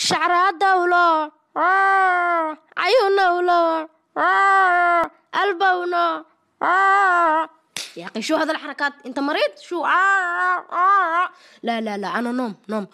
شعراده ولا عيون ولا قلب ولا يا اخي شو هذا الحركات انت مريض شو لا لا لا انا نوم نوم